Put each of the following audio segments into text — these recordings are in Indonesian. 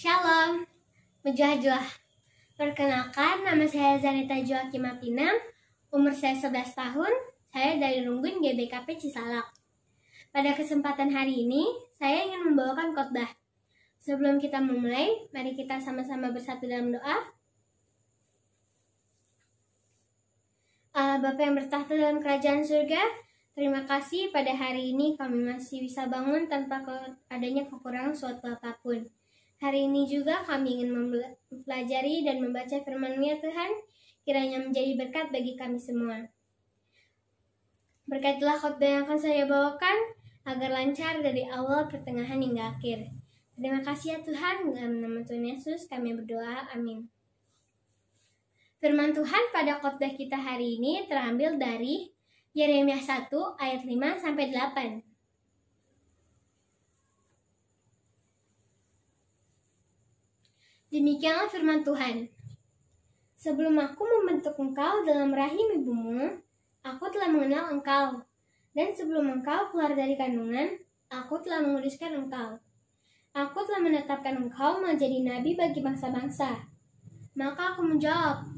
Shalom, menjelajah. Perkenalkan, nama saya Zanita Joakim umur saya 11 tahun, saya dari Runggun GBKP Cisalak. Pada kesempatan hari ini, saya ingin membawakan khotbah. Sebelum kita memulai, mari kita sama-sama bersatu dalam doa. Allah Bapa yang bertahta dalam kerajaan surga, terima kasih pada hari ini kami masih bisa bangun tanpa adanya kekurangan suatu apapun. Hari ini juga kami ingin mempelajari dan membaca firman ya Tuhan, kiranya menjadi berkat bagi kami semua. Berkatilah khotbah yang akan saya bawakan agar lancar dari awal, pertengahan hingga akhir. Terima kasih ya Tuhan, dalam nama Tuhan Yesus kami berdoa, amin. Firman Tuhan pada khotbah kita hari ini terambil dari Yeremia 1 ayat 5 sampai 8. Demikianlah firman Tuhan. Sebelum aku membentuk engkau dalam rahim ibumu, aku telah mengenal engkau. Dan sebelum engkau keluar dari kandungan, aku telah menguduskan engkau. Aku telah menetapkan engkau menjadi nabi bagi bangsa-bangsa. Maka aku menjawab,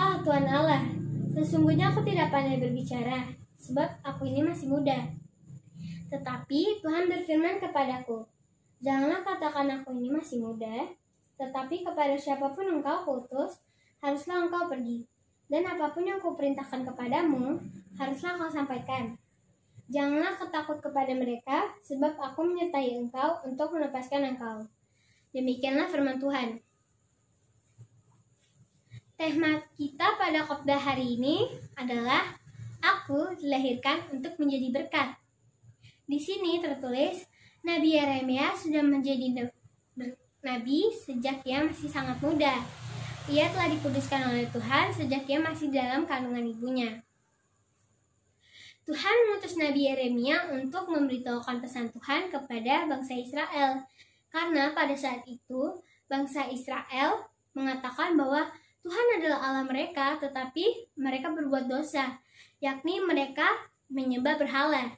Ah Tuhan Allah, sesungguhnya aku tidak pandai berbicara, sebab aku ini masih muda. Tetapi Tuhan berfirman kepadaku, Janganlah katakan aku ini masih muda, tetapi kepada siapapun engkau kutus, haruslah engkau pergi. Dan apapun yang kuperintahkan kepadamu, haruslah engkau sampaikan. Janganlah ketakut kepada mereka, sebab aku menyertai engkau untuk melepaskan engkau. Demikianlah firman Tuhan. Tema kita pada khotbah hari ini adalah Aku dilahirkan untuk menjadi berkat. Di sini tertulis Nabi Yeremia sudah menjadi Nabi sejak ia masih sangat muda. Ia telah dikuduskan oleh Tuhan sejak ia masih dalam kandungan ibunya. Tuhan mengutus Nabi Yeremia untuk memberitahukan pesan Tuhan kepada bangsa Israel. Karena pada saat itu, bangsa Israel mengatakan bahwa Tuhan adalah Allah mereka, tetapi mereka berbuat dosa, yakni mereka menyembah berhala.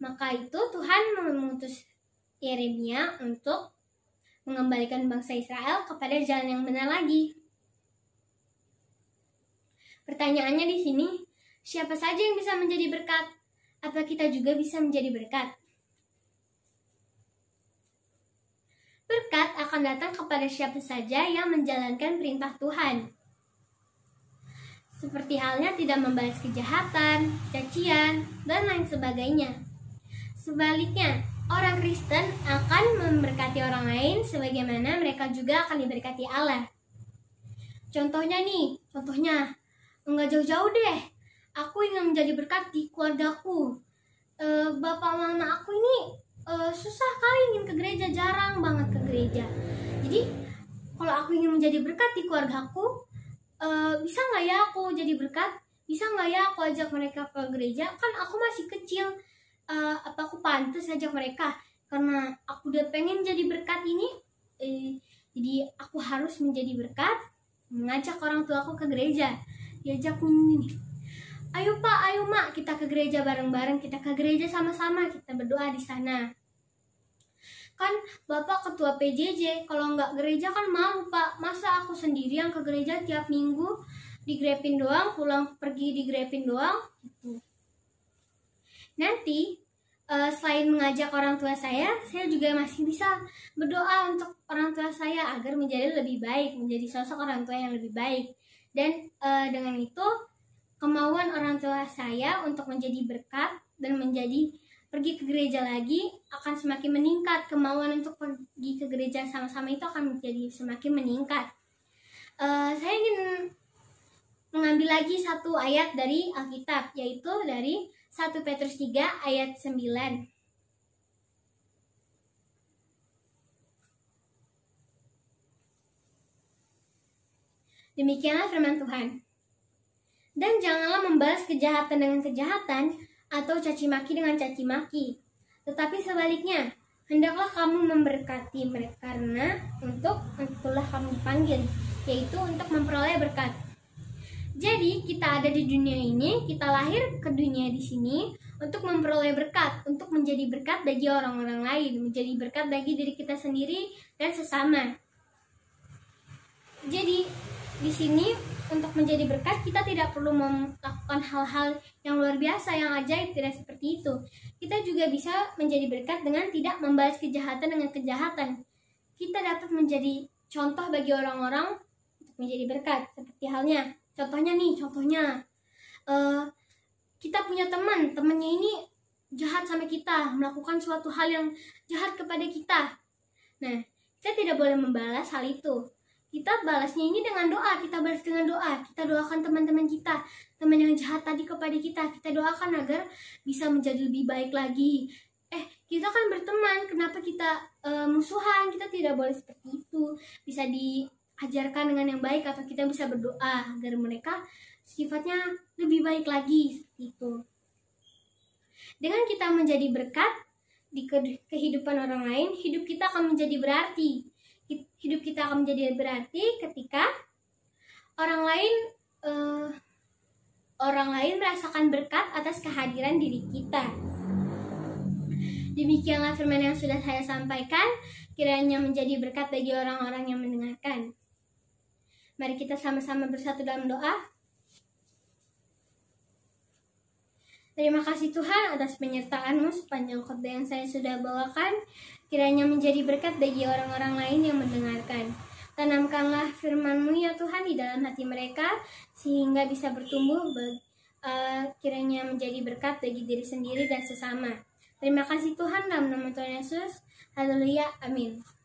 Maka itu Tuhan mengutus Yeremia untuk mengembalikan bangsa Israel kepada jalan yang benar lagi. Pertanyaannya di sini, siapa saja yang bisa menjadi berkat? Apa kita juga bisa menjadi berkat? Berkat akan datang kepada siapa saja yang menjalankan perintah Tuhan. Seperti halnya tidak membalas kejahatan, cacian, dan lain sebagainya. Sebaliknya, orang Kristen akan memberkati orang lain sebagaimana mereka juga akan diberkati Allah. Contohnya nih, contohnya nggak jauh-jauh deh. Aku ingin menjadi berkat di keluargaku. E, bapak mama aku ini e, susah kali ingin ke gereja, jarang banget ke gereja. Jadi kalau aku ingin menjadi berkat di keluargaku, e, bisa nggak ya aku jadi berkat? Bisa nggak ya aku ajak mereka ke gereja? Kan aku masih kecil, e, apa aku pantas ajak mereka? karena aku udah pengen jadi berkat ini eh, jadi aku harus menjadi berkat mengajak orang tua aku ke gereja diajak ini ayo pak ayo mak kita ke gereja bareng-bareng kita ke gereja sama-sama kita berdoa di sana kan bapak ketua PJJ kalau nggak gereja kan malu pak masa aku sendiri yang ke gereja tiap minggu digrepin doang pulang pergi digrepin doang gitu. nanti uh, selain mengajak orang tua saya, saya juga masih bisa berdoa untuk orang tua saya agar menjadi lebih baik, menjadi sosok orang tua yang lebih baik. Dan uh, dengan itu, kemauan orang tua saya untuk menjadi berkat dan menjadi pergi ke gereja lagi akan semakin meningkat. Kemauan untuk pergi ke gereja sama-sama itu akan menjadi semakin meningkat. Uh, saya ingin mengambil lagi satu ayat dari Alkitab, yaitu dari 1 Petrus 3 ayat 9. Demikianlah firman Tuhan. Dan janganlah membalas kejahatan dengan kejahatan atau caci maki dengan caci maki. Tetapi sebaliknya, hendaklah kamu memberkati mereka karena untuk itulah kamu dipanggil, yaitu untuk memperoleh berkat. Jadi kita ada di dunia ini, kita lahir ke dunia di sini untuk memperoleh berkat, untuk menjadi berkat bagi orang-orang lain, menjadi berkat bagi diri kita sendiri dan sesama. Jadi di sini untuk menjadi berkat kita tidak perlu melakukan hal-hal yang luar biasa, yang ajaib, tidak seperti itu. Kita juga bisa menjadi berkat dengan tidak membalas kejahatan dengan kejahatan. Kita dapat menjadi contoh bagi orang-orang untuk menjadi berkat, seperti halnya contohnya nih contohnya uh, kita punya teman temannya ini jahat sama kita melakukan suatu hal yang jahat kepada kita nah kita tidak boleh membalas hal itu kita balasnya ini dengan doa kita balas dengan doa kita doakan teman-teman kita teman yang jahat tadi kepada kita kita doakan agar bisa menjadi lebih baik lagi eh kita kan berteman kenapa kita uh, musuhan kita tidak boleh seperti itu bisa di ajarkan dengan yang baik atau kita bisa berdoa agar mereka sifatnya lebih baik lagi itu. Dengan kita menjadi berkat di kehidupan orang lain, hidup kita akan menjadi berarti. Hidup kita akan menjadi berarti ketika orang lain uh, orang lain merasakan berkat atas kehadiran diri kita. Demikianlah firman yang sudah saya sampaikan, kiranya menjadi berkat bagi orang-orang yang mendengarkan. Mari kita sama-sama bersatu dalam doa. Terima kasih Tuhan atas penyertaanmu sepanjang khotbah yang saya sudah bawakan. Kiranya menjadi berkat bagi orang-orang lain yang mendengarkan. Tanamkanlah FirmanMu ya Tuhan di dalam hati mereka sehingga bisa bertumbuh uh, kiranya menjadi berkat bagi diri sendiri dan sesama. Terima kasih Tuhan dalam nama Tuhan Yesus. Haleluya. Amin.